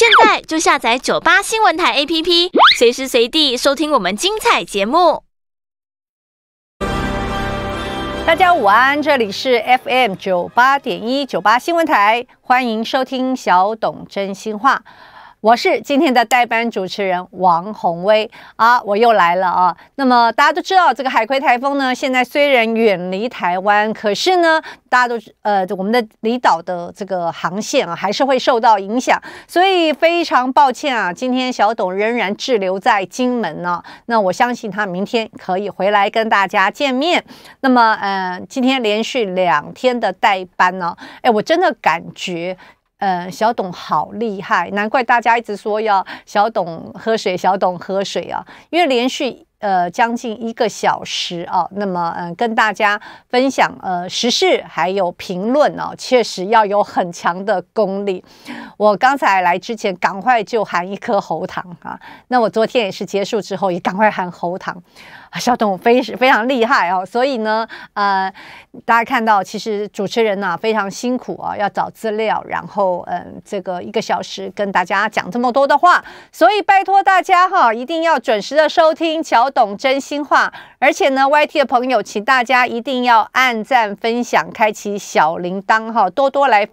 现在就下载九八新闻台 APP，随时随地收听我们精彩节目。大家午安，这里是 FM 九八点一九八新闻台，欢迎收听小董真心话。我是今天的代班主持人王红薇啊，我又来了啊。那么大家都知道，这个海葵台风呢，现在虽然远离台湾，可是呢，大家都呃，我们的离岛的这个航线啊，还是会受到影响。所以非常抱歉啊，今天小董仍然滞留在金门呢。那我相信他明天可以回来跟大家见面。那么呃，今天连续两天的代班呢，哎，我真的感觉。呃，小董好厉害，难怪大家一直说要小董喝水，小董喝水啊，因为连续。呃，将近一个小时啊，那么嗯，跟大家分享呃时事还有评论哦，确实要有很强的功力。我刚才来之前，赶快就含一颗喉糖啊。那我昨天也是结束之后也赶快含喉糖。小董非非常厉害哦，所以呢，呃，大家看到其实主持人呢非常辛苦啊，要找资料，然后嗯，这个一个小时跟大家讲这么多的话，所以拜托大家哈，一定要准时的收听乔。懂真心话，而且呢，YT 的朋友，请大家一定要按赞、分享、开启小铃铛哈，多多来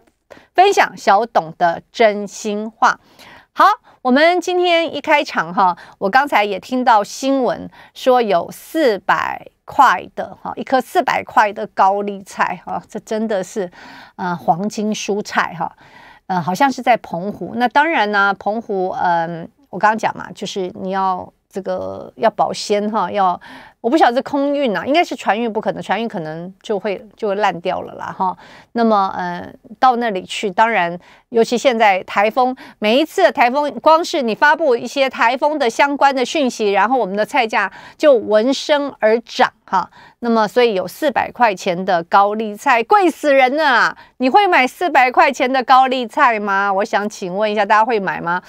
分享小董的真心话。好，我们今天一开场哈，我刚才也听到新闻说有四百块的哈，一颗四百块的高丽菜哈，这真的是呃黄金蔬菜哈，呃，好像是在澎湖。那当然呢，澎湖，嗯，我刚刚讲嘛，就是你要。这个要保鲜哈，要我不晓得是空运啊，应该是船运不可能，船运可能就会就烂掉了啦哈。那么呃，到那里去，当然，尤其现在台风，每一次台风，光是你发布一些台风的相关的讯息，然后我们的菜价就闻声而涨哈。那么所以有四百块钱的高丽菜贵死人了啊！你会买四百块钱的高丽菜吗？我想请问一下大家会买吗？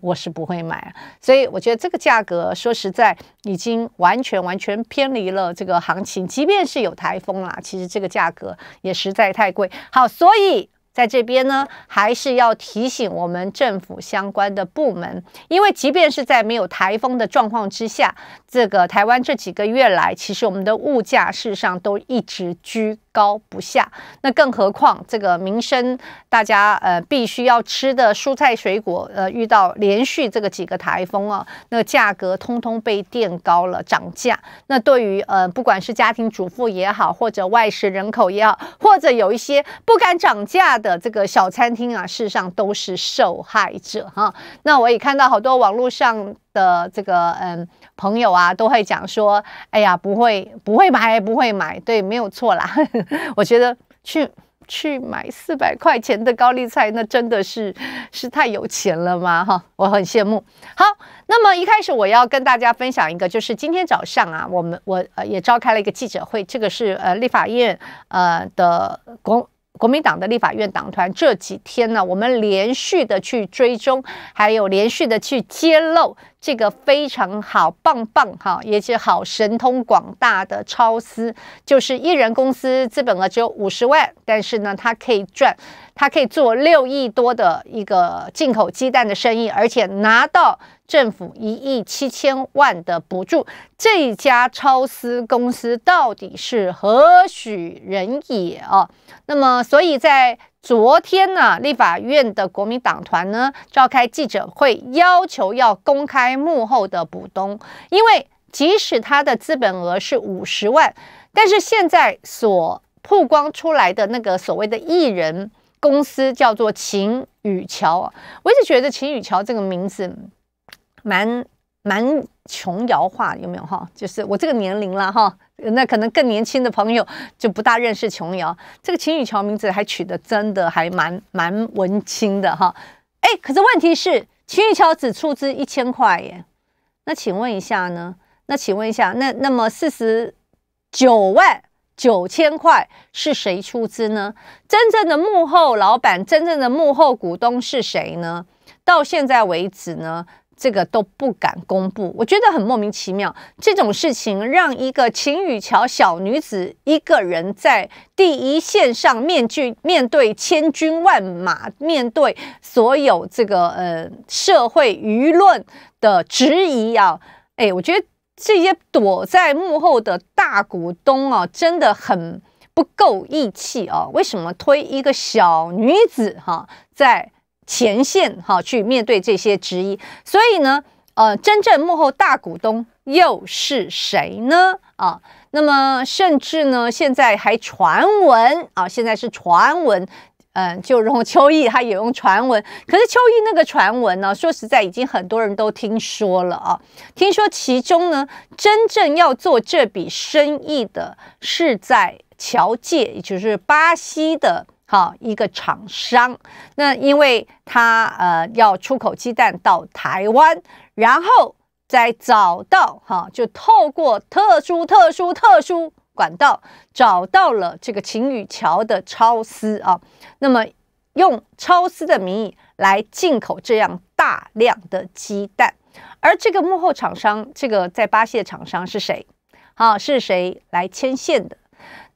我是不会买，所以我觉得这个价格说实在已经完全完全偏离了这个行情。即便是有台风啦，其实这个价格也实在太贵。好，所以。在这边呢，还是要提醒我们政府相关的部门，因为即便是在没有台风的状况之下，这个台湾这几个月来，其实我们的物价事实上都一直居高不下。那更何况这个民生，大家呃必须要吃的蔬菜水果，呃遇到连续这个几个台风啊，那价格通通被垫高了，涨价。那对于呃不管是家庭主妇也好，或者外食人口也好，或者有一些不敢涨价。的这个小餐厅啊，事实上都是受害者哈。那我也看到好多网络上的这个嗯朋友啊，都会讲说，哎呀，不会，不会买，不会买，对，没有错啦。我觉得去去买四百块钱的高丽菜，那真的是是太有钱了吗？哈，我很羡慕。好，那么一开始我要跟大家分享一个，就是今天早上啊，我们我也召开了一个记者会，这个是呃立法院呃的公。国民党的立法院党团这几天呢，我们连续的去追踪，还有连续的去揭露，这个非常好，棒棒哈，也是好神通广大的超私，就是一人公司，资本额只有五十万，但是呢，它可以赚。他可以做六亿多的一个进口鸡蛋的生意，而且拿到政府一亿七千万的补助，这家超私公司到底是何许人也啊？那么，所以在昨天呢，立法院的国民党团呢召开记者会，要求要公开幕后的股东，因为即使他的资本额是五十万，但是现在所曝光出来的那个所谓的艺人。公司叫做秦雨桥，我一直觉得秦雨桥这个名字蛮蛮琼瑶化，有没有哈？就是我这个年龄了哈，那可能更年轻的朋友就不大认识琼瑶。这个秦雨桥名字还取得真的还蛮蛮文青的哈。哎，可是问题是秦雨桥只出资一千块耶，那请问一下呢？那请问一下，那那么四十九万？九千块是谁出资呢？真正的幕后老板，真正的幕后股东是谁呢？到现在为止呢，这个都不敢公布。我觉得很莫名其妙，这种事情让一个秦宇桥小女子一个人在第一线上，面具面对千军万马，面对所有这个呃社会舆论的质疑啊，哎，我觉得。这些躲在幕后的大股东啊，真的很不够义气啊！为什么推一个小女子哈在前线哈去面对这些质疑？所以呢，呃，真正幕后大股东又是谁呢？啊，那么甚至呢，现在还传闻啊，现在是传闻。嗯，就用秋意，他也用传闻。可是秋意那个传闻呢？说实在，已经很多人都听说了啊。听说其中呢，真正要做这笔生意的是在侨界，也就是巴西的哈一个厂商。那因为他呃要出口鸡蛋到台湾，然后再找到哈，就透过特殊、特殊、特殊。管道找到了这个秦宇桥的超丝啊，那么用超丝的名义来进口这样大量的鸡蛋，而这个幕后厂商，这个在巴西的厂商是谁？啊，是谁来牵线的？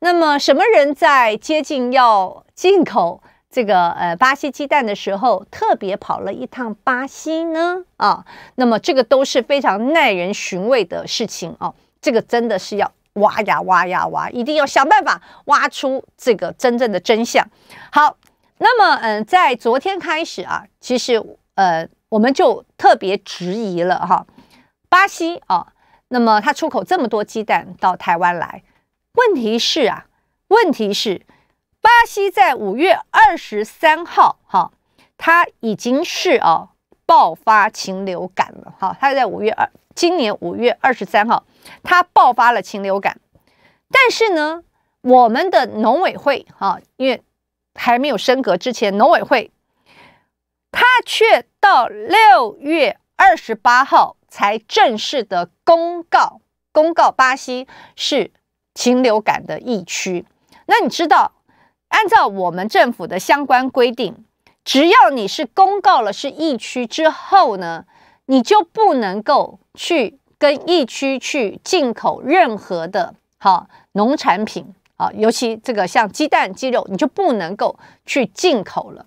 那么什么人在接近要进口这个呃巴西鸡蛋的时候，特别跑了一趟巴西呢？啊，那么这个都是非常耐人寻味的事情啊，这个真的是要。挖呀挖呀挖，一定要想办法挖出这个真正的真相。好，那么嗯，在昨天开始啊，其实呃，我们就特别质疑了哈，巴西啊，那么它出口这么多鸡蛋到台湾来，问题是啊，问题是巴西在五月二十三号哈，它已经是啊爆发禽流感了哈，它在五月二。今年五月二十三号，它爆发了禽流感，但是呢，我们的农委会啊，因为还没有升格之前，农委会，它却到六月二十八号才正式的公告，公告巴西是禽流感的疫区。那你知道，按照我们政府的相关规定，只要你是公告了是疫区之后呢？你就不能够去跟疫区去进口任何的哈农产品啊，尤其这个像鸡蛋、鸡肉，你就不能够去进口了。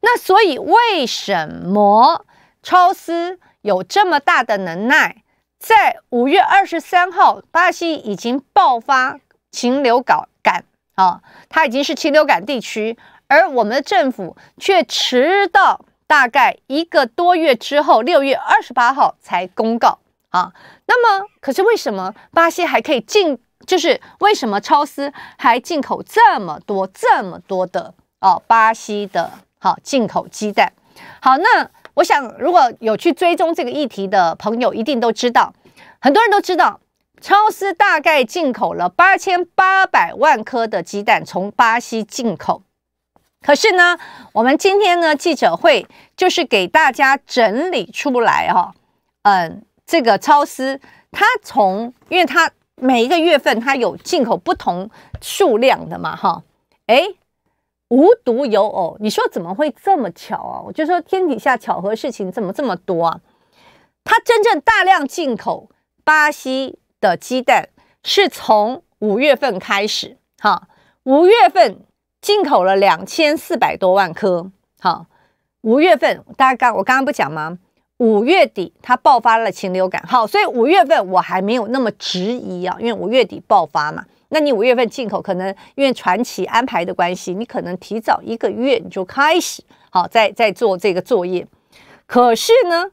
那所以为什么超思有这么大的能耐，在五月二十三号，巴西已经爆发禽流感感啊，它已经是禽流感地区，而我们的政府却迟到。大概一个多月之后，六月二十八号才公告啊。那么，可是为什么巴西还可以进？就是为什么超市还进口这么多、这么多的哦？巴西的好进口鸡蛋。好，那我想，如果有去追踪这个议题的朋友，一定都知道，很多人都知道，超市大概进口了八千八百万颗的鸡蛋，从巴西进口。可是呢，我们今天呢记者会就是给大家整理出来哈，嗯，这个超思它从，因为它每一个月份它有进口不同数量的嘛哈，哎，无独有偶，你说怎么会这么巧啊？我就说天底下巧合事情怎么这么多啊？它真正大量进口巴西的鸡蛋是从五月份开始哈，五月份。进口了两千四百多万颗，好，五月份大家刚我刚刚不讲吗？五月底它爆发了禽流感，好，所以五月份我还没有那么质疑啊，因为五月底爆发嘛，那你五月份进口可能因为传奇安排的关系，你可能提早一个月你就开始好在在做这个作业，可是呢，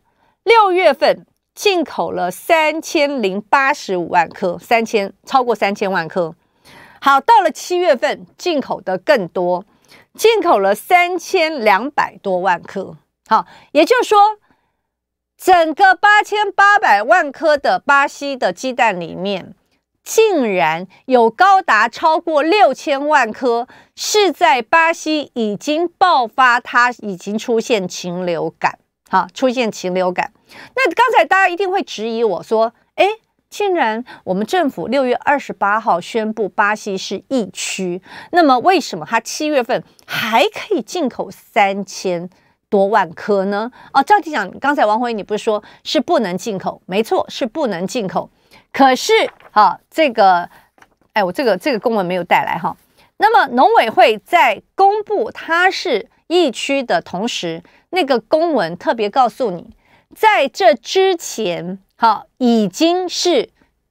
六月份进口了三千零八十五万颗，三千超过三千万颗。好，到了七月份，进口的更多，进口了三千两百多万颗。好，也就是说，整个八千八百万颗的巴西的鸡蛋里面，竟然有高达超过六千万颗是在巴西已经爆发，它已经出现禽流感。好，出现禽流感。那刚才大家一定会质疑我说，哎。既然我们政府六月二十八号宣布巴西是疫区，那么为什么它七月份还可以进口三千多万颗呢？哦，赵局讲，刚才王辉你不是说是不能进口？没错，是不能进口。可是啊，这个，哎，我这个这个公文没有带来哈。那么农委会在公布它是疫区的同时，那个公文特别告诉你，在这之前。好，已经是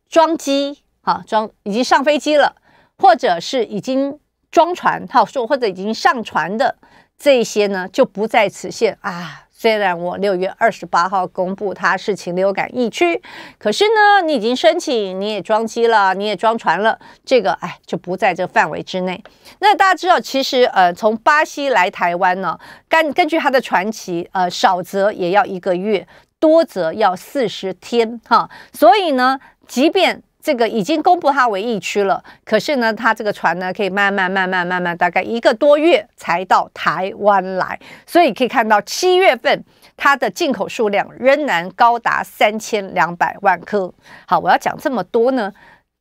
装机，好装，已经上飞机了，或者是已经装船，好说，或者已经上船的这些呢，就不在此限啊。虽然我六月二十八号公布它是禽流感疫区，可是呢，你已经申请，你也装机了，你也装船了，这个哎就不在这范围之内。那大家知道，其实呃，从巴西来台湾呢，根根据他的传奇，呃，少则也要一个月。多则要四十天哈，所以呢，即便这个已经公布它为疫区了，可是呢，它这个船呢，可以慢慢慢慢慢慢，大概一个多月才到台湾来，所以可以看到七月份它的进口数量仍然高达三千两百万颗。好，我要讲这么多呢，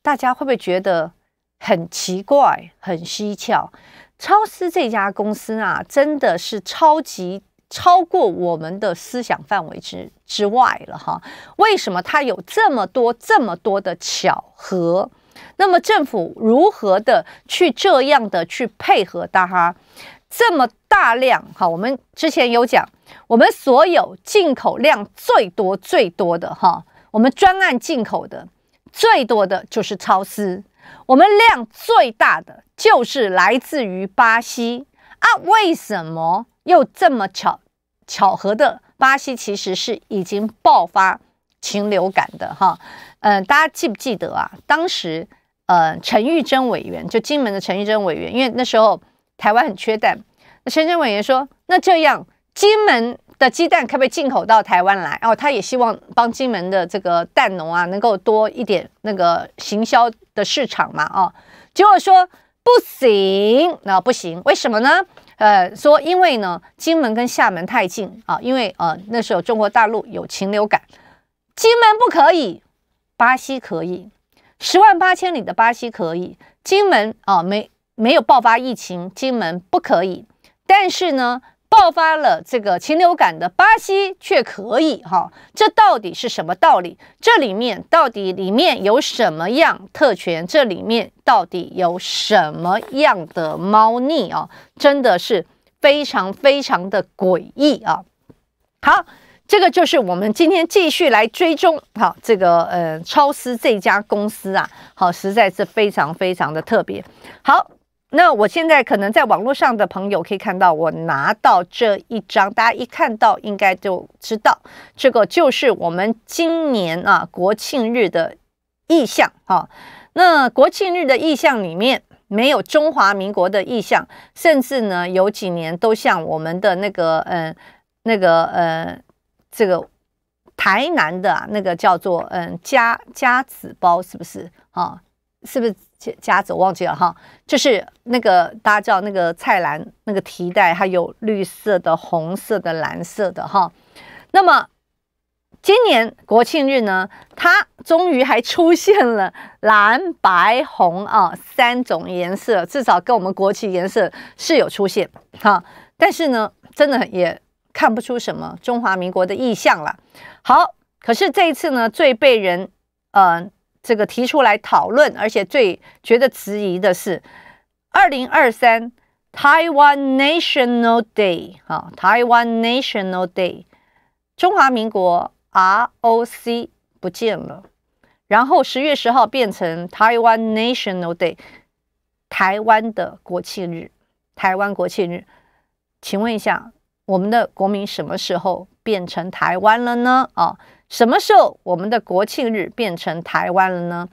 大家会不会觉得很奇怪、很蹊跷？超思这家公司啊，真的是超级。超过我们的思想范围之之外了哈？为什么它有这么多这么多的巧合？那么政府如何的去这样的去配合？大哈，这么大量哈？我们之前有讲，我们所有进口量最多最多的哈，我们专案进口的最多的就是超丝，我们量最大的就是来自于巴西啊？为什么？又这么巧巧合的，巴西其实是已经爆发禽流感的哈，嗯，大家记不记得啊？当时，呃，陈玉珍委员就金门的陈玉珍委员，因为那时候台湾很缺蛋，那陈玉珍委员说，那这样金门的鸡蛋可不可以进口到台湾来？哦，他也希望帮金门的这个蛋农啊，能够多一点那个行销的市场嘛，哦，结果说不行，那不行，为什么呢？呃，说因为呢，金门跟厦门太近啊，因为呃那时候中国大陆有禽流感，金门不可以，巴西可以，十万八千里的巴西可以，金门啊没没有爆发疫情，金门不可以，但是呢。爆发了这个禽流感的巴西却可以哈，这到底是什么道理？这里面到底里面有什么样特权？这里面到底有什么样的猫腻啊？真的是非常非常的诡异啊！好，这个就是我们今天继续来追踪哈，这个呃超思这家公司啊，好实在是非常非常的特别好。那我现在可能在网络上的朋友可以看到，我拿到这一张，大家一看到应该就知道，这个就是我们今年啊国庆日的意象啊。那国庆日的意象里面没有中华民国的意象，甚至呢有几年都像我们的那个嗯那个呃这个台南的那个叫做嗯夹夹子包，是不是啊？是不是？夹子我忘记了哈，就是那个大家知道那个菜篮那个提袋，它有绿色的、红色的、蓝色的哈。那么今年国庆日呢，它终于还出现了蓝白红啊三种颜色，至少跟我们国旗颜色是有出现哈。但是呢，真的也看不出什么中华民国的意象了。好，可是这一次呢，最被人嗯。这个提出来讨论，而且最觉得质疑的是，二零二三 Taiwan National Day 啊 Taiwan National Day 中华民国 ROC 不见了，然后十月十号变成 Taiwan National Day 台湾的国庆日，台湾国庆日，请问一下，我们的国民什么时候变成台湾了呢？啊？什么时候我们的国庆日变成台湾了呢？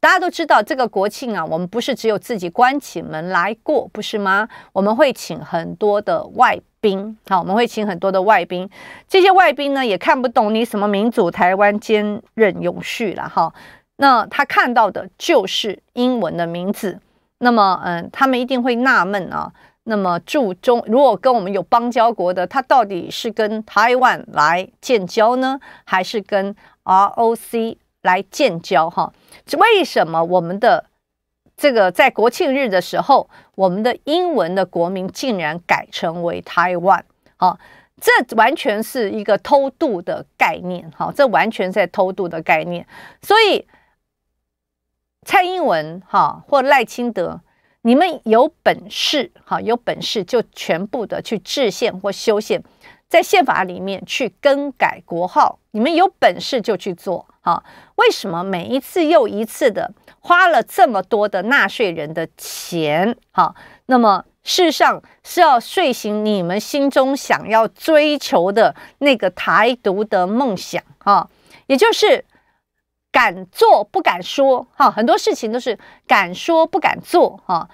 大家都知道这个国庆啊，我们不是只有自己关起门来过，不是吗？我们会请很多的外宾，好，我们会请很多的外宾。这些外宾呢，也看不懂你什么民主台湾坚韧永续了哈。那他看到的就是英文的名字。那么，嗯，他们一定会纳闷啊。那么驻中如果跟我们有邦交国的，他到底是跟台湾来建交呢，还是跟 R O C 来建交？哈，为什么我们的这个在国庆日的时候，我们的英文的国民竟然改成为台湾？好，这完全是一个偷渡的概念。哈，这完全在偷渡的概念。所以蔡英文哈或赖清德。你们有本事，哈，有本事就全部的去制宪或修宪，在宪法里面去更改国号。你们有本事就去做，哈。为什么每一次又一次的花了这么多的纳税人的钱，哈？那么，事实上是要睡醒你们心中想要追求的那个台独的梦想，哈，也就是。敢做不敢说哈，很多事情都是敢说不敢做哈，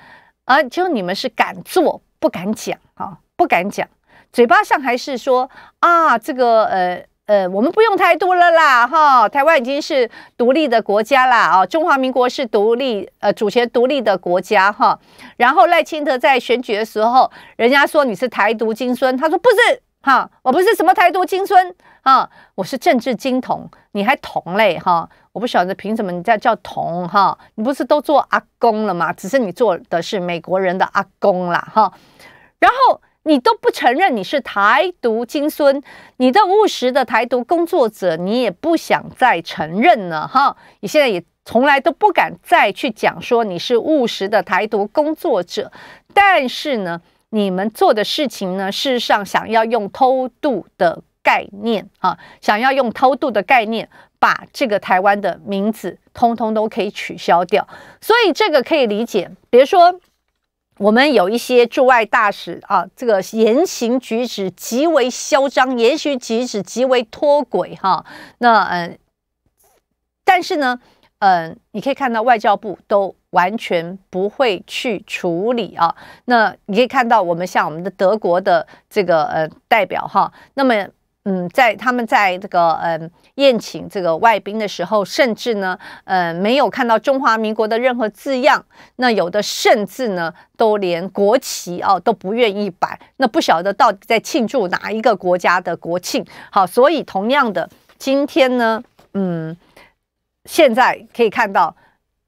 而就你们是敢做不敢讲啊，不敢讲，嘴巴上还是说啊，这个呃呃，我们不用太多了啦哈，台湾已经是独立的国家啦啊，中华民国是独立呃主权独立的国家哈，然后赖清德在选举的时候，人家说你是台独金孙，他说不是哈，我不是什么台独金孙。啊，我是政治金童，你还童类哈？我不晓得凭什么你在叫童哈？你不是都做阿公了吗？只是你做的是美国人的阿公啦哈。然后你都不承认你是台独金孙，你的务实的台独工作者，你也不想再承认了哈。你现在也从来都不敢再去讲说你是务实的台独工作者，但是呢，你们做的事情呢，事实上想要用偷渡的。概念啊，想要用偷渡的概念把这个台湾的名字通通都可以取消掉，所以这个可以理解。比如说，我们有一些驻外大使啊，这个言行举止极为嚣张，言行举止极为脱轨哈。那嗯，但是呢，嗯，你可以看到外交部都完全不会去处理啊。那你可以看到，我们像我们的德国的这个呃代表哈，那么。嗯，在他们在这个嗯宴请这个外宾的时候，甚至呢，呃，没有看到中华民国的任何字样。那有的甚至呢，都连国旗哦都不愿意摆。那不晓得到底在庆祝哪一个国家的国庆？好，所以同样的，今天呢，嗯，现在可以看到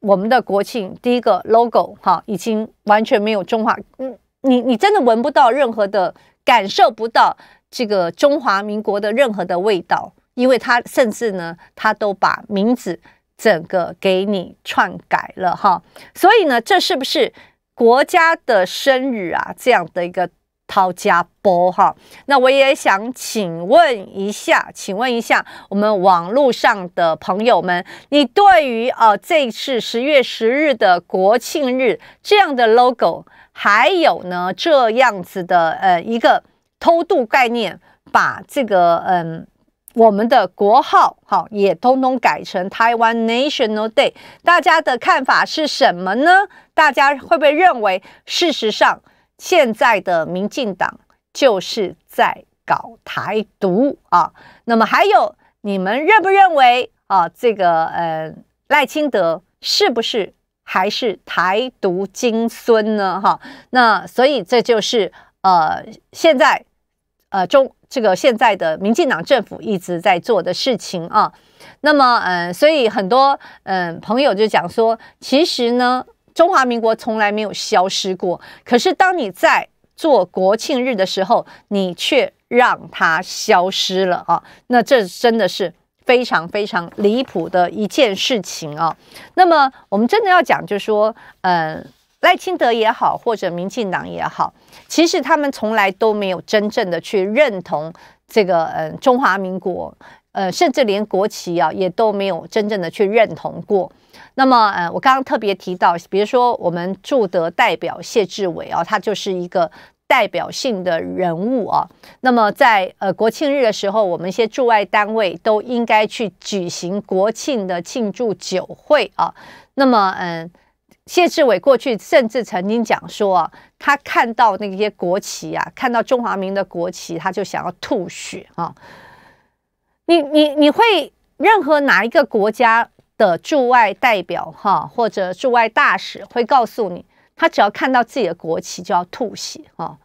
我们的国庆第一个 logo 哈，已经完全没有中华，嗯，你你真的闻不到任何的，感受不到。这个中华民国的任何的味道，因为他甚至呢，他都把名字整个给你篡改了哈。所以呢，这是不是国家的生日啊？这样的一个掏家波哈。那我也想请问一下，请问一下我们网络上的朋友们，你对于啊这次十月十日的国庆日这样的 logo，还有呢这样子的呃一个。偷渡概念，把这个嗯，我们的国号好也通通改成台湾 National Day，大家的看法是什么呢？大家会不会认为，事实上现在的民进党就是在搞台独啊？那么还有，你们认不认为啊？这个嗯，赖清德是不是还是台独金孙呢？哈，那所以这就是。呃，现在，呃，中这个现在的民进党政府一直在做的事情啊，那么，嗯，所以很多嗯朋友就讲说，其实呢，中华民国从来没有消失过，可是当你在做国庆日的时候，你却让它消失了啊，那这真的是非常非常离谱的一件事情啊。那么，我们真的要讲，就是说，嗯。赖清德也好，或者民进党也好，其实他们从来都没有真正的去认同这个呃中华民国，呃，甚至连国旗啊也都没有真正的去认同过。那么呃，我刚刚特别提到，比如说我们驻德代表谢志伟啊，他就是一个代表性的人物啊。那么在呃国庆日的时候，我们一些驻外单位都应该去举行国庆的庆祝酒会啊。那么嗯。谢志伟过去甚至曾经讲说，啊，他看到那些国旗啊，看到中华民的国旗，他就想要吐血啊！你你你会任何哪一个国家的驻外代表哈，或者驻外大使会告诉你，他只要看到自己的国旗就要吐血啊？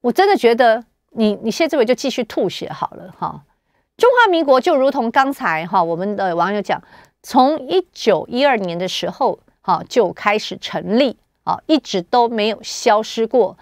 我真的觉得，你你谢志伟就继续吐血好了哈！中华民国就如同刚才哈，我们的网友讲，从一九一二年的时候。好，就开始成立，好，一直都没有消失过。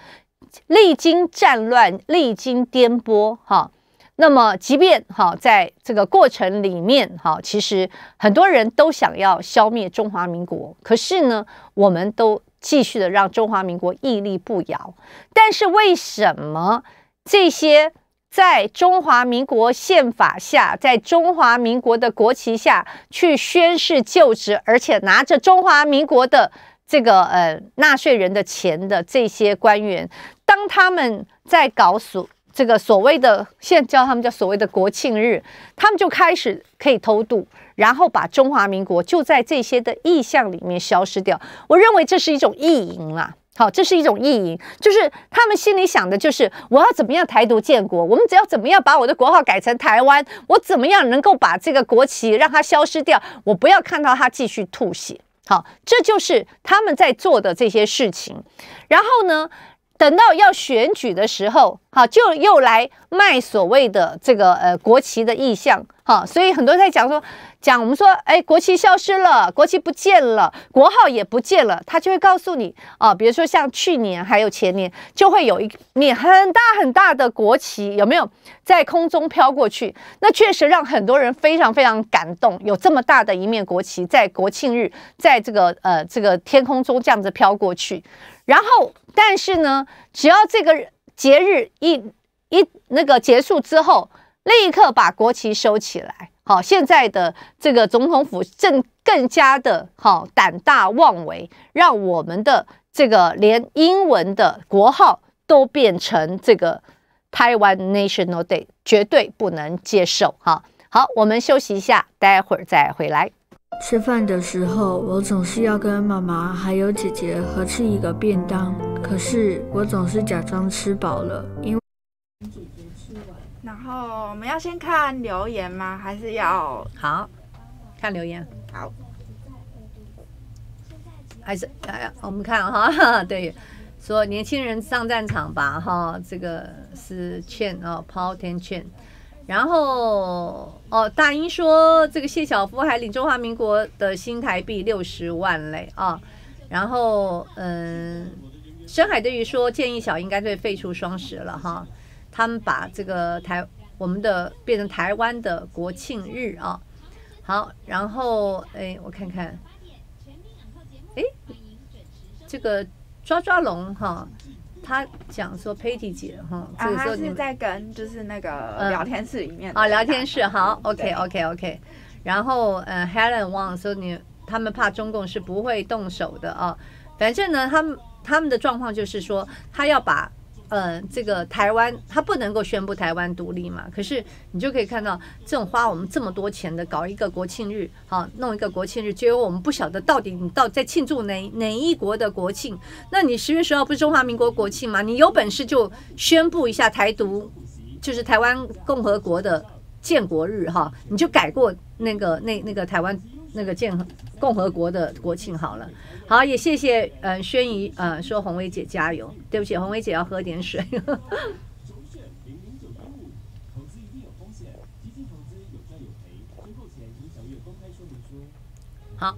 历经战乱，历经颠簸，哈，那么即便哈，在这个过程里面，哈，其实很多人都想要消灭中华民国，可是呢，我们都继续的让中华民国屹立不摇。但是为什么这些？在中华民国宪法下，在中华民国的国旗下去宣誓就职，而且拿着中华民国的这个呃纳税人的钱的这些官员，当他们在搞所这个所谓的现在叫他们叫所谓的国庆日，他们就开始可以偷渡，然后把中华民国就在这些的意象里面消失掉。我认为这是一种意淫啦。好，这是一种意淫，就是他们心里想的，就是我要怎么样台独建国，我们只要怎么样把我的国号改成台湾，我怎么样能够把这个国旗让它消失掉，我不要看到它继续吐血。好，这就是他们在做的这些事情。然后呢，等到要选举的时候，好，就又来卖所谓的这个呃国旗的意向。好，所以很多人在讲说。讲我们说，哎，国旗消失了，国旗不见了，国号也不见了，他就会告诉你啊。比如说像去年还有前年，就会有一面很大很大的国旗，有没有在空中飘过去？那确实让很多人非常非常感动，有这么大的一面国旗在国庆日，在这个呃这个天空中这样子飘过去。然后，但是呢，只要这个节日一一那个结束之后，立刻把国旗收起来。好，现在的这个总统府正更加的好胆大妄为，让我们的这个连英文的国号都变成这个台湾 n a t i o n a l Day，绝对不能接受哈。好，我们休息一下，待会儿再回来。吃饭的时候，我总是要跟妈妈还有姐姐合吃一个便当，可是我总是假装吃饱了，因为。然后我们要先看留言吗？还是要好，看留言好，还是哎，我们看哈，对，说年轻人上战场吧，哈，这个是劝哦，抛天劝。然后哦，大英说这个谢晓夫还领中华民国的新台币六十万嘞啊。然后嗯，深海对于说建议小应该对废除双十了哈。他们把这个台我们的变成台湾的国庆日啊，好，然后哎，我看看，哎，这个抓抓龙哈，他讲说 Patty 姐哈，啊，说是在跟就是那个聊天室里面啊，聊天室好，OK OK OK，然后嗯，Helen Wang 说你他们怕中共是不会动手的啊，反正呢，他们他们的状况就是说他要把。呃，这个台湾它不能够宣布台湾独立嘛？可是你就可以看到，这种花我们这么多钱的搞一个国庆日，好弄一个国庆日，结果我们不晓得到底你到在庆祝哪哪一国的国庆？那你十月十二不是中华民国国庆吗？你有本事就宣布一下台独，就是台湾共和国的建国日，哈，你就改过那个那那个台湾。那个建共和国的国庆好了，好也谢谢呃宣仪呃说红薇姐加油，对不起红薇姐要喝点水。投资一定有风险，基金投资有赚有赔，公开说明书。好。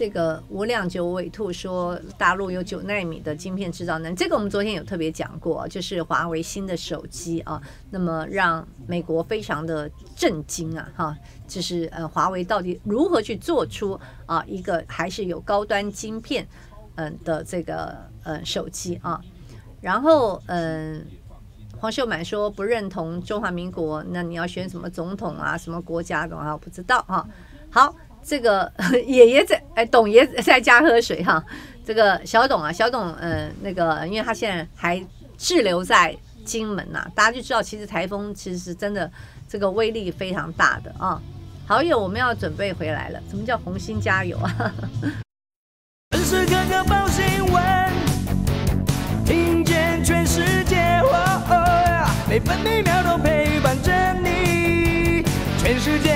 这个无量九尾兔说，大陆有九纳米的芯片制造能这个我们昨天有特别讲过，就是华为新的手机啊，那么让美国非常的震惊啊，哈，就是呃，华为到底如何去做出啊一个还是有高端芯片，嗯的这个呃手机啊，然后嗯，黄秀满说不认同中华民国，那你要选什么总统啊，什么国家的啊，不知道啊。好。这个 爷爷在哎，董爷在家喝水哈。这个小董啊，小董，嗯，那个，因为他现在还滞留在金门呐。大家就知道，其实台风其实是真的，这个威力非常大的啊。好友，我们要准备回来了。什么叫红心加油啊？全世界，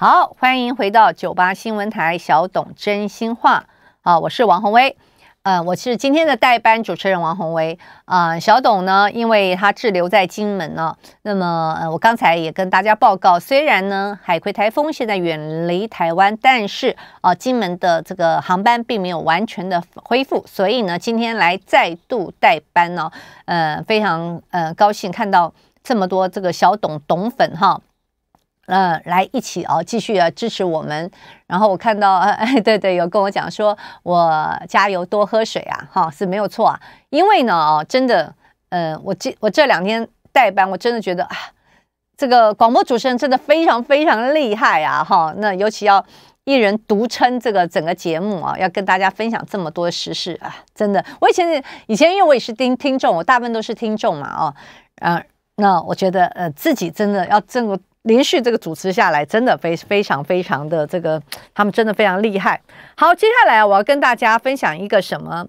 好，欢迎回到九八新闻台小董真心话啊！我是王宏威，嗯，我是今天的代班主持人王宏威啊。小董呢，因为他滞留在金门呢，那么我刚才也跟大家报告，虽然呢海葵台风现在远离台湾，但是啊，金门的这个航班并没有完全的恢复，所以呢，今天来再度代班呢，呃，非常呃高兴看到这么多这个小董董粉哈。嗯，来一起哦，继续啊，支持我们。然后我看到，哎，对对，有跟我讲说，我加油，多喝水啊，哈，是没有错啊。因为呢，哦，真的，嗯，我这我这两天代班，我真的觉得啊，这个广播主持人真的非常非常厉害啊，哈。那尤其要一人独撑这个整个节目啊，要跟大家分享这么多时事啊，真的。我以前以前，因为我也是听听众，我大部分都是听众嘛，哦，嗯，那我觉得呃，自己真的要这么。连续这个主持下来，真的非非常非常的这个，他们真的非常厉害。好，接下来我要跟大家分享一个什么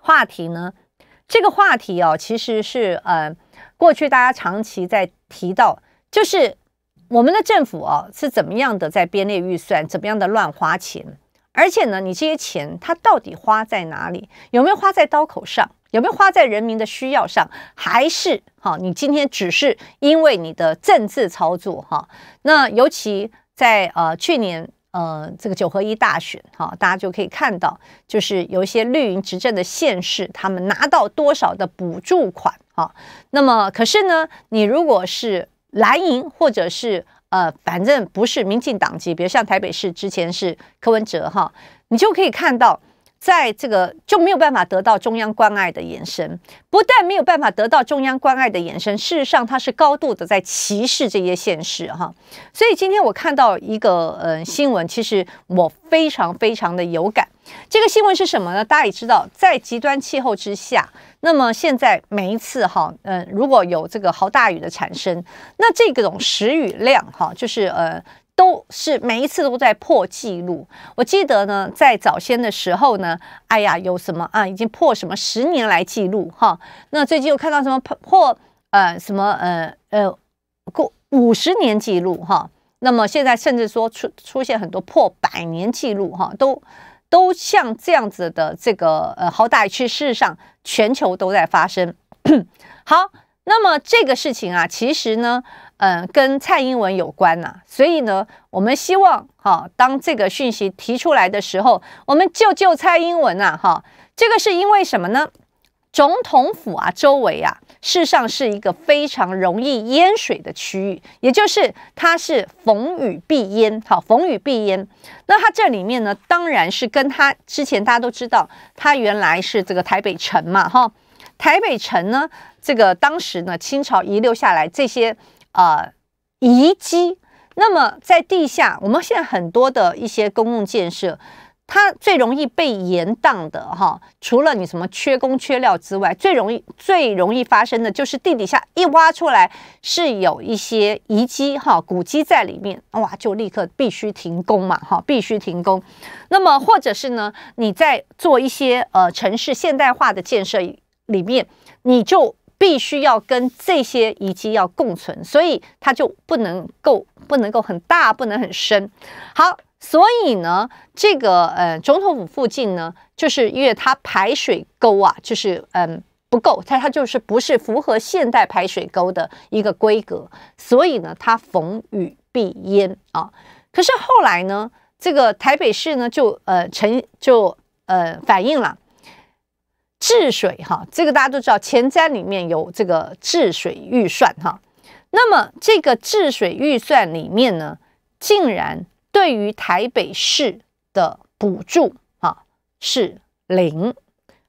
话题呢？这个话题哦，其实是呃，过去大家长期在提到，就是我们的政府哦是怎么样的在编列预算，怎么样的乱花钱，而且呢，你这些钱它到底花在哪里，有没有花在刀口上？有没有花在人民的需要上，还是哈？你今天只是因为你的政治操作哈？那尤其在呃去年呃这个九合一大选哈，大家就可以看到，就是有一些绿营执政的县市，他们拿到多少的补助款哈？那么可是呢，你如果是蓝营或者是呃反正不是民进党籍，比如像台北市之前是柯文哲哈，你就可以看到。在这个就没有办法得到中央关爱的延伸，不但没有办法得到中央关爱的延伸，事实上它是高度的在歧视这些现实哈。所以今天我看到一个呃新闻，其实我非常非常的有感。这个新闻是什么呢？大家也知道，在极端气候之下，那么现在每一次哈嗯，如果有这个豪大雨的产生，那这种时雨量哈，就是呃。都是每一次都在破纪录。我记得呢，在早先的时候呢，哎呀，有什么啊，已经破什么十年来纪录哈。那最近又看到什么破呃什么呃呃过五十年纪录哈。那么现在甚至说出出现很多破百年纪录哈，都都像这样子的这个呃好歹去事实上，全球都在发生。好，那么这个事情啊，其实呢。嗯，跟蔡英文有关呐，所以呢，我们希望哈，当这个讯息提出来的时候，我们就救蔡英文呐，哈，这个是因为什么呢？总统府啊，周围啊，事实上是一个非常容易淹水的区域，也就是它是逢雨必淹，好，逢雨必淹。那它这里面呢，当然是跟它之前大家都知道，它原来是这个台北城嘛，哈，台北城呢，这个当时呢，清朝遗留下来这些。呃遗迹。那么在地下，我们现在很多的一些公共建设，它最容易被延宕的哈，除了你什么缺工缺料之外，最容易最容易发生的，就是地底下一挖出来是有一些遗迹哈、古迹在里面，哇，就立刻必须停工嘛哈，必须停工。那么或者是呢，你在做一些呃城市现代化的建设里面，你就。必须要跟这些遗迹要共存，所以它就不能够不能够很大，不能很深。好，所以呢，这个呃总统府附近呢，就是因为它排水沟啊，就是嗯不够，它它就是不是符合现代排水沟的一个规格，所以呢，它逢雨必淹啊。可是后来呢，这个台北市呢就呃成就呃反映了。治水哈，这个大家都知道，前瞻里面有这个治水预算哈。那么这个治水预算里面呢，竟然对于台北市的补助啊是零，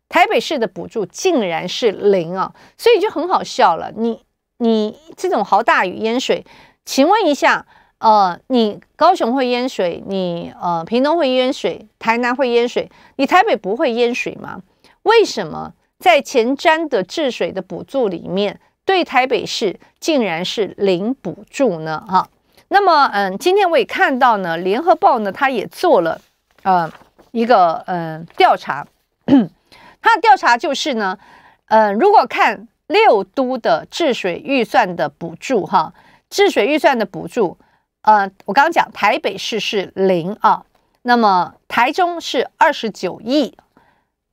台北市的补助竟然是零啊，所以就很好笑了。你你这种豪大雨淹水，请问一下，呃，你高雄会淹水，你呃，屏东会淹水，台南会淹水，你台北不会淹水吗？为什么在前瞻的治水的补助里面，对台北市竟然是零补助呢？哈，那么，嗯，今天我也看到呢，《联合报》呢，他也做了，呃，一个，嗯，调查，他 的调查就是呢，呃，如果看六都的治水预算的补助，哈，治水预算的补助，呃，我刚刚讲台北市是零啊，那么台中是二十九亿。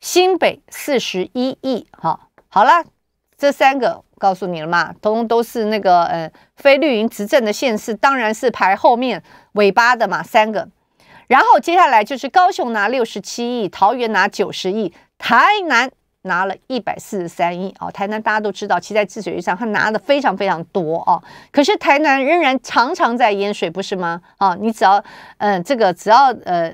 新北四十一亿，哈，好了，这三个告诉你了嘛，都都是那个嗯，非绿营执政的县市，当然是排后面尾巴的嘛，三个。然后接下来就是高雄拿六十七亿，桃园拿九十亿，台南拿了一百四十三亿哦。台南大家都知道，其在治水上他拿的非常非常多哦。可是台南仍然常常在淹水，不是吗？啊，你只要嗯，这个只要呃。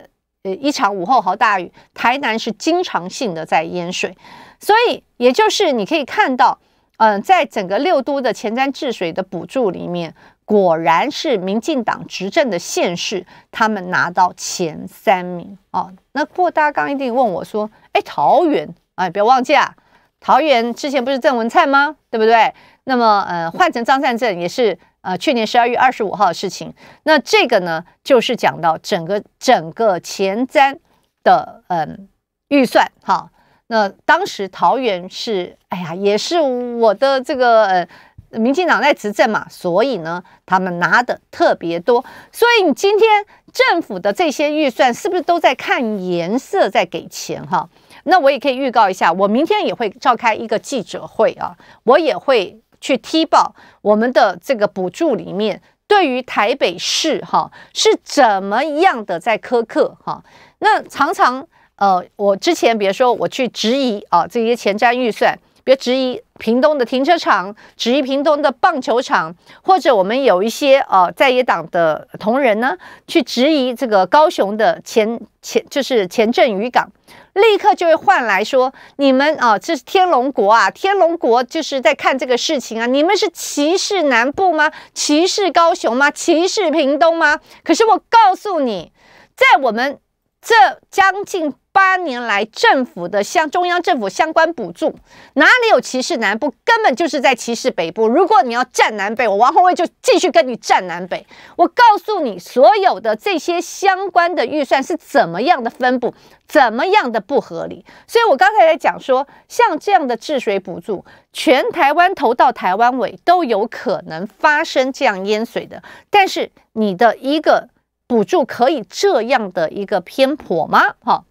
一场午后豪大雨，台南是经常性的在淹水，所以也就是你可以看到，嗯，在整个六都的前瞻治水的补助里面，果然是民进党执政的县市，他们拿到前三名哦。那过大家刚一定问我说，哎，桃园啊，不要忘记啊，桃园之前不是郑文灿吗？对不对？那么，呃，换成张善政也是。啊，去年十二月二十五号的事情，那这个呢，就是讲到整个整个前瞻的嗯预算，哈。那当时桃园是哎呀，也是我的这个呃，民进党在执政嘛，所以呢，他们拿的特别多，所以你今天政府的这些预算是不是都在看颜色在给钱哈？那我也可以预告一下，我明天也会召开一个记者会啊，我也会。去踢爆我们的这个补助里面，对于台北市哈是怎么样的在苛刻哈？那常常呃，我之前比如说我去质疑啊这些前瞻预算，比如质疑屏东的停车场，质疑屏东的棒球场，或者我们有一些呃在野党的同仁呢，去质疑这个高雄的前前就是前镇渔港。立刻就会换来说：“你们啊，这是天龙国啊！天龙国就是在看这个事情啊！你们是歧视南部吗？歧视高雄吗？歧视屏东吗？可是我告诉你，在我们这将近……”八年来，政府的相中央政府相关补助哪里有歧视南部？根本就是在歧视北部。如果你要站南北，我王宏威就继续跟你站南北。我告诉你，所有的这些相关的预算是怎么样的分布，怎么样的不合理。所以我刚才在讲说，像这样的治水补助，全台湾投到台湾尾都有可能发生这样淹水的。但是你的一个补助可以这样的一个偏颇吗？哈。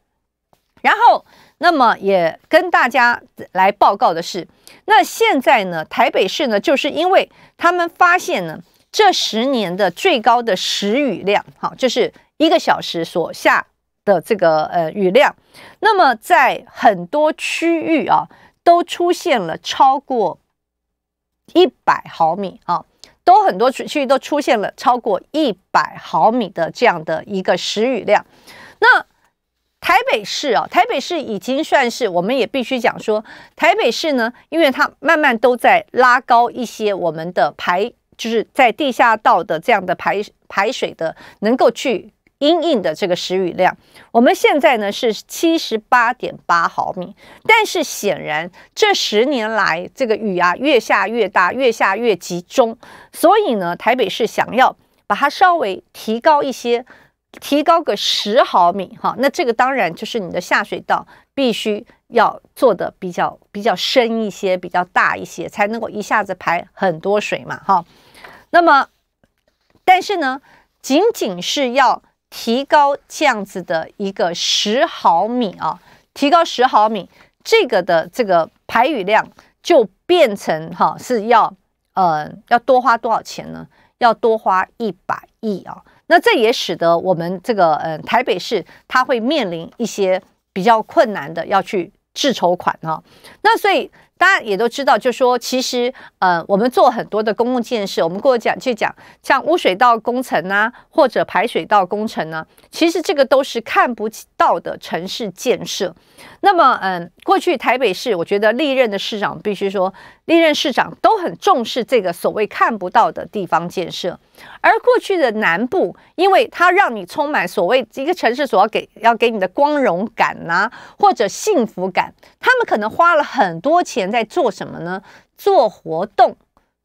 然后，那么也跟大家来报告的是，那现在呢，台北市呢，就是因为他们发现呢，这十年的最高的时雨量，哈，就是一个小时所下的这个呃雨量，那么在很多区域啊，都出现了超过一百毫米啊，都很多区区域都出现了超过一百毫米的这样的一个时雨量，那。台北市啊，台北市已经算是，我们也必须讲说，台北市呢，因为它慢慢都在拉高一些我们的排，就是在地下道的这样的排排水的，能够去阴应的这个时雨量。我们现在呢是七十八点八毫米，但是显然这十年来这个雨啊越下越大，越下越集中，所以呢台北市想要把它稍微提高一些。提高个十毫米哈，那这个当然就是你的下水道必须要做的比较比较深一些，比较大一些，才能够一下子排很多水嘛哈。那么，但是呢，仅仅是要提高这样子的一个十毫米啊，提高十毫米，这个的这个排雨量就变成哈是要嗯要多花多少钱呢？要多花一百亿啊。那这也使得我们这个嗯台北市，它会面临一些比较困难的要去自筹款啊，那所以。大家也都知道，就说其实，呃，我们做很多的公共建设，我们过讲去讲，像污水道工程呐，或者排水道工程呢，其实这个都是看不到的城市建设。那么，嗯，过去台北市，我觉得历任的市长必须说，历任市长都很重视这个所谓看不到的地方建设。而过去的南部，因为它让你充满所谓一个城市所要给要给你的光荣感呐，或者幸福感，他们可能花了很多钱。在做什么呢？做活动，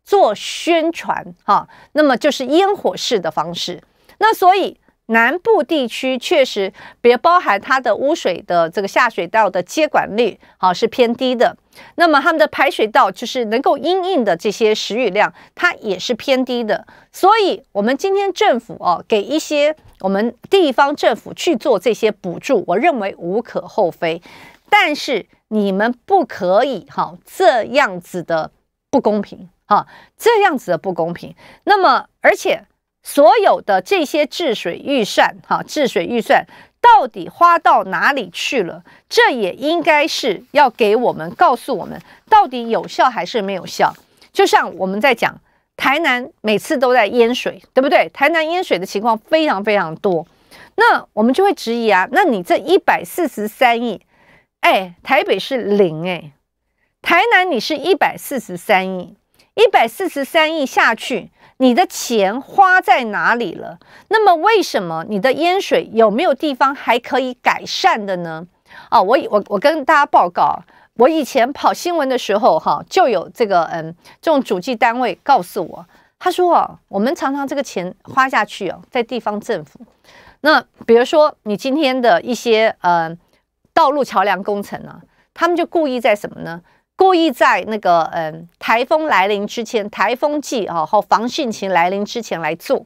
做宣传，哈，那么就是烟火式的方式。那所以南部地区确实，别包含它的污水的这个下水道的接管率，啊，是偏低的。那么他们的排水道就是能够因应的这些食雨量，它也是偏低的。所以，我们今天政府啊，给一些我们地方政府去做这些补助，我认为无可厚非，但是。你们不可以哈这样子的不公平哈这样子的不公平。那么而且所有的这些治水预算哈治水预算到底花到哪里去了？这也应该是要给我们告诉我们到底有效还是没有效。就像我们在讲台南每次都在淹水，对不对？台南淹水的情况非常非常多，那我们就会质疑啊，那你这一百四十三亿。哎，台北是零哎，台南你是一百四十三亿，一百四十三亿下去，你的钱花在哪里了？那么为什么你的淹水有没有地方还可以改善的呢？哦，我我我跟大家报告，我以前跑新闻的时候哈，就有这个嗯，这种主计单位告诉我，他说哦，我们常常这个钱花下去哦，在地方政府，那比如说你今天的一些呃。道路桥梁工程呢，他们就故意在什么呢？故意在那个嗯台风来临之前，台风季啊和防汛情来临之前来做，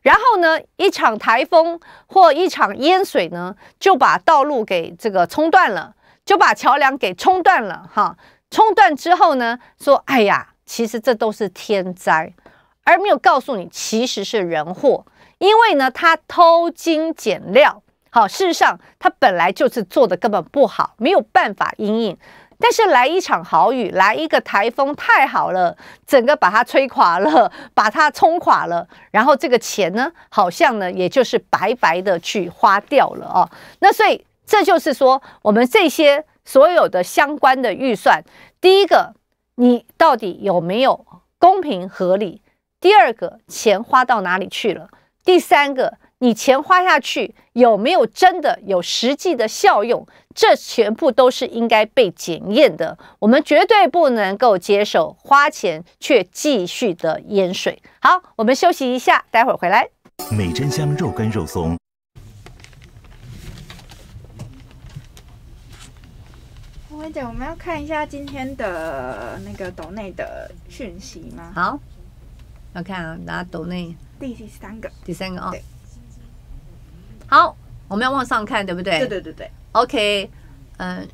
然后呢一场台风或一场淹水呢，就把道路给这个冲断了，就把桥梁给冲断了哈。冲断之后呢，说哎呀，其实这都是天灾，而没有告诉你其实是人祸，因为呢他偷金减料。好，事实上，它本来就是做的根本不好，没有办法应运。但是来一场好雨，来一个台风，太好了，整个把它吹垮了，把它冲垮了。然后这个钱呢，好像呢，也就是白白的去花掉了哦。那所以这就是说，我们这些所有的相关的预算，第一个，你到底有没有公平合理？第二个，钱花到哪里去了？第三个。你钱花下去有没有真的有实际的效用？这全部都是应该被检验的。我们绝对不能够接受花钱却继续的淹水。好，我们休息一下，待会儿回来。美珍香肉干肉松。我跟你讲，我们要看一下今天的那个斗内的讯息吗？好，要看啊，拿斗内第三个，第三个哦。好，我们要往上看，对不对？对对对对。OK，嗯，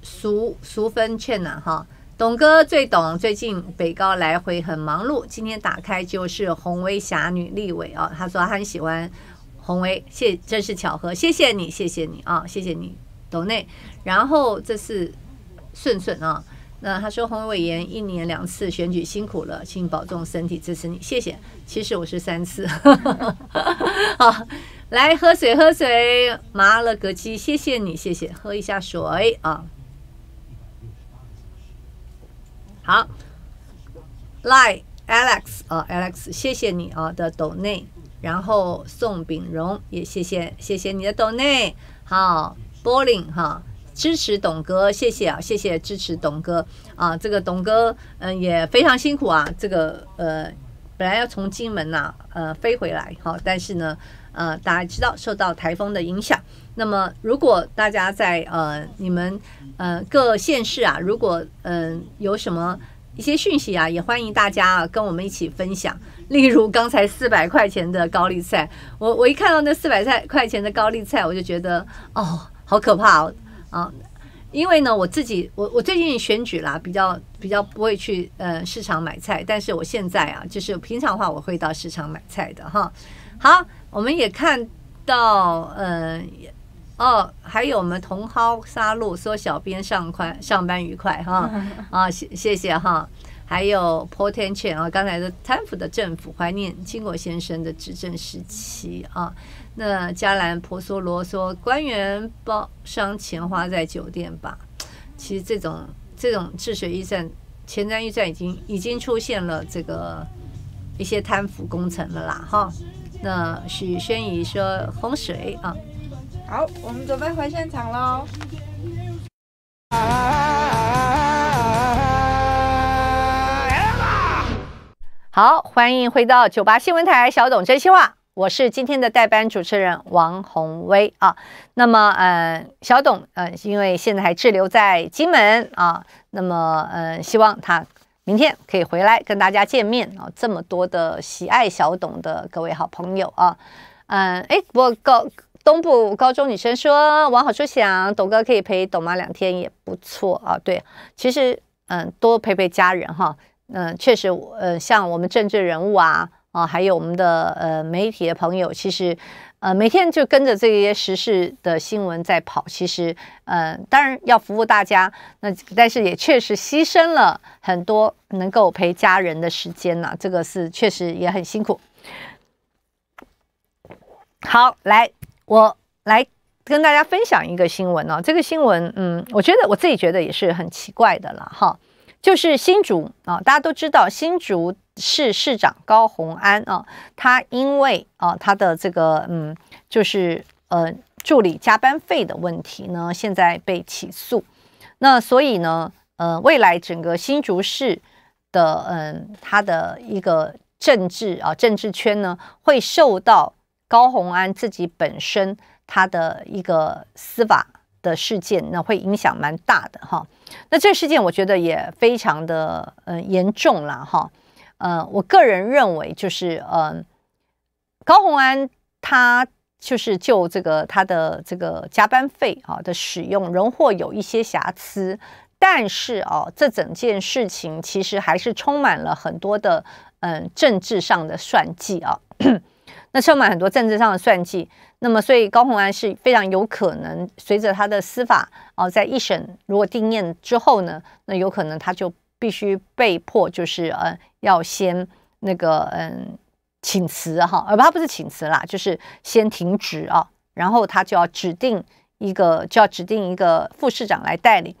淑淑分切哪？哈，董哥最懂。最近北高来回很忙碌，今天打开就是红威侠女立伟哦，他说他很喜欢红威，谢，真是巧合，谢谢你，谢谢你啊，谢谢你董内。然后这是顺顺啊，那他说红伟言一年两次选举辛苦了，请保重身体，支持你，谢谢。其实我是三次啊。来喝水，喝水！麻辣格七，谢谢你，谢谢，喝一下水啊。好来 Alex 啊，Alex，谢谢你啊的 d 内，然后宋炳荣也谢谢，谢谢你的 d 内，好 b o l i n g 哈，支持董哥，谢谢啊，谢谢支持董哥啊，这个董哥嗯也非常辛苦啊，这个呃本来要从金门呐呃飞回来，好，但是呢。呃，大家知道受到台风的影响，那么如果大家在呃你们呃各县市啊，如果嗯有什么一些讯息啊，也欢迎大家啊跟我们一起分享。例如刚才四百块钱的高丽菜，我我一看到那四百块块钱的高丽菜，我就觉得哦，好可怕啊！因为呢，我自己我我最近选举啦，比较比较不会去呃市场买菜，但是我现在啊，就是平常的话我会到市场买菜的哈。好，我们也看到嗯哦，还有我们茼蒿杀戮说小编上宽上班愉快哈 啊，谢谢谢哈，还有 potential 啊，刚才的贪腐的政府怀念金国先生的执政时期啊。那迦兰婆娑罗说，官员包商钱花在酒店吧。其实这种这种治水预算、前瞻预算已经已经出现了这个一些贪腐工程了啦，哈。那许宣仪说，洪水啊。好，我们准备回现场喽。好，欢迎回到九八新闻台，小董真心话。我是今天的代班主持人王红威啊，那么嗯，小董嗯，因为现在还滞留在金门啊，那么嗯，希望他明天可以回来跟大家见面啊，这么多的喜爱小董的各位好朋友啊，嗯，哎，不过高东部高中女生说往好处想，董哥可以陪董妈两天也不错啊，对，其实嗯，多陪陪家人哈，嗯，确实，嗯，像我们政治人物啊。啊，还有我们的呃媒体的朋友，其实，呃，每天就跟着这些时事的新闻在跑。其实，呃，当然要服务大家，那但是也确实牺牲了很多能够陪家人的时间呐。这个是确实也很辛苦。好，来，我来跟大家分享一个新闻呢。这个新闻，嗯，我觉得我自己觉得也是很奇怪的了哈。就是新竹啊，大家都知道新竹。市市长高虹安啊，他因为啊他的这个嗯，就是呃助理加班费的问题呢，现在被起诉。那所以呢，呃，未来整个新竹市的嗯，他的一个政治啊，政治圈呢，会受到高虹安自己本身他的一个司法的事件，那会影响蛮大的哈。那这事件我觉得也非常的嗯严重了哈。呃，我个人认为，就是呃，高洪安他就是就这个他的这个加班费啊的使用，仍或有一些瑕疵，但是哦，这整件事情其实还是充满了很多的嗯政治上的算计啊，那充满很多政治上的算计，那么所以高洪安是非常有可能随着他的司法哦，在一审如果定验之后呢，那有可能他就。必须被迫，就是呃，要先那个嗯，请辞哈，呃，不，他不是请辞啦，就是先停职啊，然后他就要指定一个，就要指定一个副市长来代理。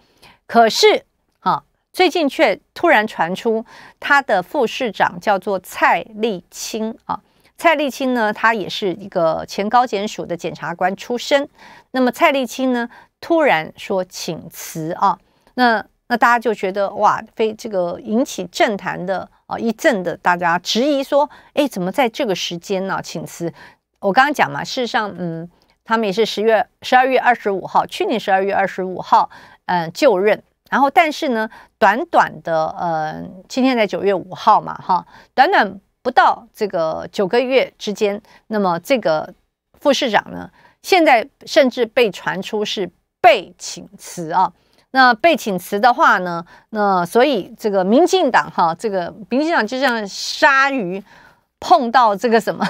可是哈，最近却突然传出他的副市长叫做蔡立青啊，蔡立青呢，他也是一个前高检署的检察官出身。那么蔡立青呢，突然说请辞啊，那。那大家就觉得哇，被这个引起政坛的啊一阵的大家质疑说，哎，怎么在这个时间呢请辞？我刚刚讲嘛，事实上，嗯，他们也是十月十二月二十五号，去年十二月二十五号，嗯，就任。然后，但是呢，短短的呃，今天在九月五号嘛，哈，短短不到这个九个月之间，那么这个副市长呢，现在甚至被传出是被请辞啊。那被请辞的话呢？那所以这个民进党哈，这个民进党就像鲨鱼碰到这个什么，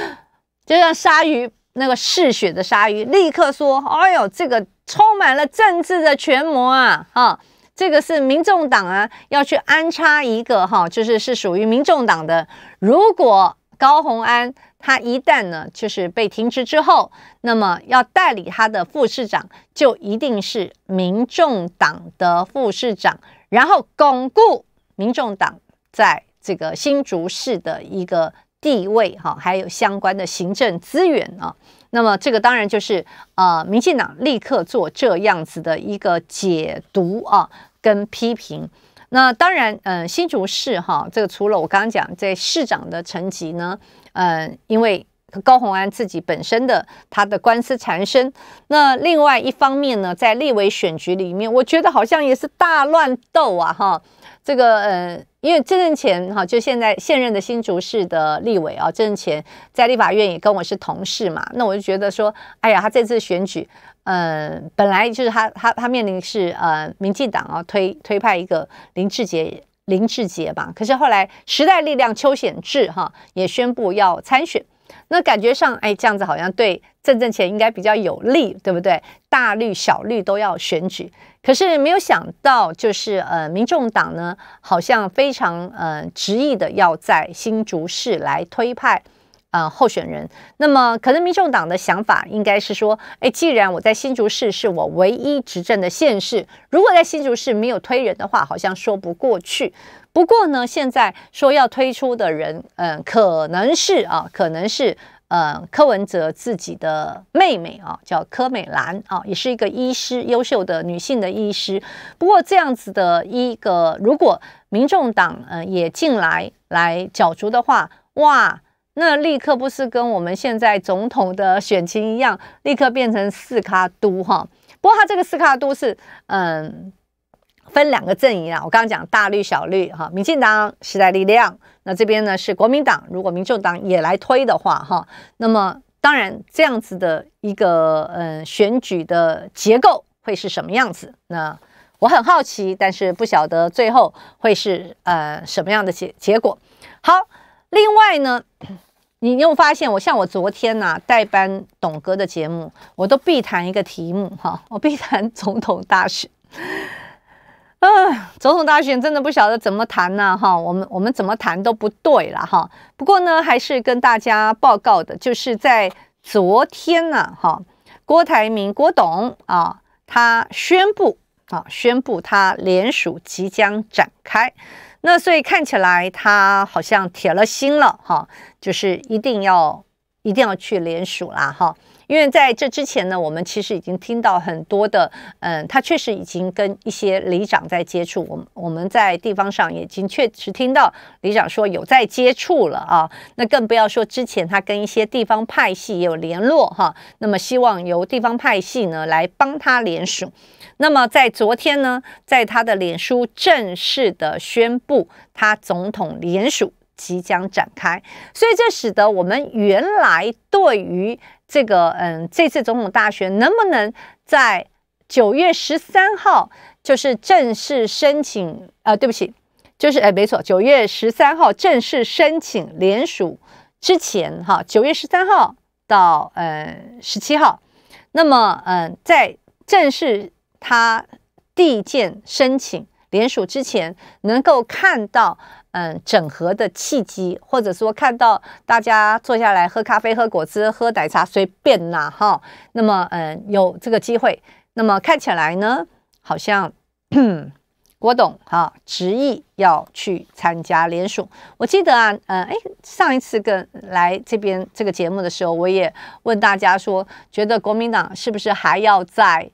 就像鲨鱼那个嗜血的鲨鱼，立刻说：“哎呦，这个充满了政治的权谋啊！哈，这个是民众党啊，要去安插一个哈，就是是属于民众党的。如果高红安。”他一旦呢，就是被停职之后，那么要代理他的副市长，就一定是民众党的副市长，然后巩固民众党在这个新竹市的一个地位，哈，还有相关的行政资源啊。那么这个当然就是呃，民进党立刻做这样子的一个解读啊，跟批评。那当然，嗯，新竹市哈，这个除了我刚刚讲在市长的层级呢。嗯，因为高鸿安自己本身的他的官司缠身，那另外一方面呢，在立委选举里面，我觉得好像也是大乱斗啊！哈，这个呃，因为郑任前哈，就现在现任的新竹市的立委啊，郑任前在立法院也跟我是同事嘛，那我就觉得说，哎呀，他这次选举，嗯，本来就是他他他面临是呃民进党啊推推派一个林志杰。林志杰吧，可是后来时代力量邱显智哈也宣布要参选，那感觉上哎这样子好像对郑政钱应该比较有利，对不对？大绿小绿都要选举，可是没有想到就是呃民众党呢好像非常呃执意的要在新竹市来推派。呃，候选人，那么可能民众党的想法应该是说，哎，既然我在新竹市是我唯一执政的县市，如果在新竹市没有推人的话，好像说不过去。不过呢，现在说要推出的人，嗯，可能是啊，可能是呃柯文哲自己的妹妹啊，叫柯美兰啊，也是一个医师，优秀的女性的医师。不过这样子的一个，如果民众党呃也进来来角逐的话，哇！那立刻不是跟我们现在总统的选情一样，立刻变成四卡都哈。不过他这个四卡都是嗯分两个阵营啊，我刚刚讲大绿小绿哈，民进党、时代力量，那这边呢是国民党。如果民众党也来推的话哈，那么当然这样子的一个嗯选举的结构会是什么样子？那我很好奇，但是不晓得最后会是呃什么样的结结果。好。另外呢，你有发现我像我昨天呐代班董哥的节目，我都必谈一个题目哈，我必谈总统大选。嗯，总统大选真的不晓得怎么谈呐哈，我们我们怎么谈都不对了哈。不过呢，还是跟大家报告的，就是在昨天呢哈，郭台铭郭董啊，他宣布啊，宣布他联署即将展开。那所以看起来他好像铁了心了哈，就是一定要一定要去联署啦哈，因为在这之前呢，我们其实已经听到很多的，嗯，他确实已经跟一些里长在接触，我们我们在地方上已经确实听到里长说有在接触了啊，那更不要说之前他跟一些地方派系也有联络哈，那么希望由地方派系呢来帮他联署。那么在昨天呢，在他的脸书正式的宣布，他总统联署即将展开，所以这使得我们原来对于这个嗯，这次总统大选能不能在九月十三号就是正式申请啊？对不起，就是哎，没错，九月十三号正式申请联署之前哈，九月十三号到呃十七号，那么嗯，在正式。他递件申请联署之前，能够看到嗯整合的契机，或者说看到大家坐下来喝咖啡、喝果汁、喝奶茶随便呐哈。那么嗯有这个机会，那么看起来呢，好像郭董哈执意要去参加联署。我记得啊，嗯哎上一次跟来这边这个节目的时候，我也问大家说，觉得国民党是不是还要在？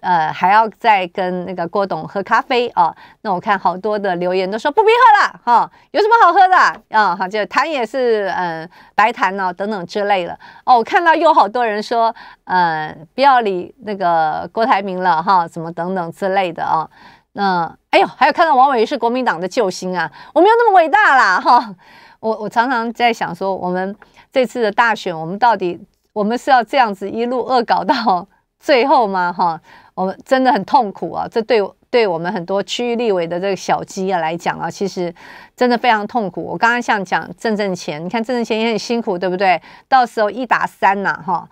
呃，还要再跟那个郭董喝咖啡啊？那我看好多的留言都说不必喝了哈，有什么好喝的啊？哈，就谈也是嗯，白谈呢等等之类的哦。我看到又好多人说，呃，不要理那个郭台铭了哈，什么等等之类的啊？那哎呦，还有看到王伟是国民党的救星啊，我没有那么伟大啦哈。我我常常在想说，我们这次的大选，我们到底我们是要这样子一路恶搞到最后吗？哈。我们真的很痛苦啊！这对对我们很多区域立委的这个小鸡啊来讲啊，其实真的非常痛苦。我刚刚想讲挣挣钱，你看挣挣钱也很辛苦，对不对？到时候一打三呐，哈！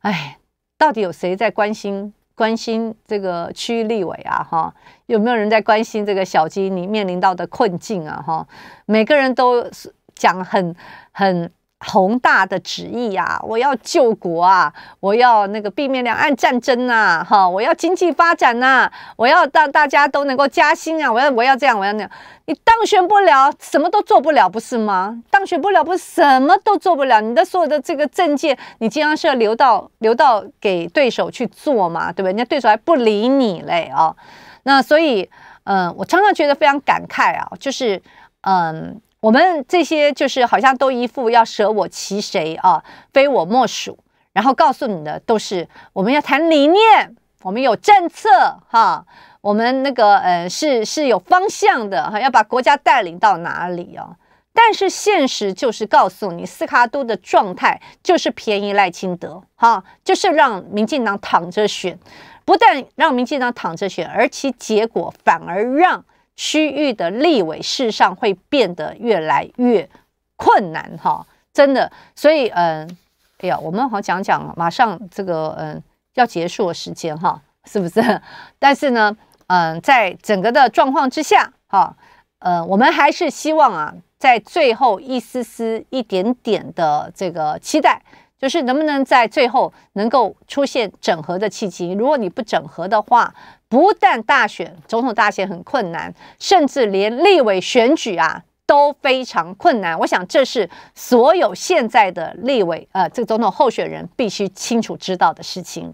哎，到底有谁在关心关心这个区域立委啊？哈，有没有人在关心这个小鸡你面临到的困境啊？哈，每个人都讲很很。宏大的旨意呀，我要救国啊，我要那个避免两岸战争呐，哈，我要经济发展呐，我要让大家都能够加薪啊，我要我要这样，我要那样，你当选不了，什么都做不了，不是吗？当选不了，不是什么都做不了，你的所有的这个政界，你经常是要留到留到给对手去做嘛，对对？人家对手还不理你嘞哦。那所以，嗯，我常常觉得非常感慨啊，就是，嗯。我们这些就是好像都一副要舍我其谁啊，非我莫属。然后告诉你的都是我们要谈理念，我们有政策哈，我们那个呃是是有方向的哈，要把国家带领到哪里哦。但是现实就是告诉你，斯卡都的状态就是便宜赖清德哈，就是让民进党躺着选，不但让民进党躺着选，而其结果反而让。区域的立委市上会变得越来越困难哈，真的，所以嗯，哎呀，我们好讲讲，马上这个嗯要结束的时间哈，是不是？但是呢，嗯，在整个的状况之下哈，呃，我们还是希望啊，在最后一丝丝一点点的这个期待。就是能不能在最后能够出现整合的契机？如果你不整合的话，不但大选总统大选很困难，甚至连立委选举啊都非常困难。我想这是所有现在的立委呃，这个总统候选人必须清楚知道的事情。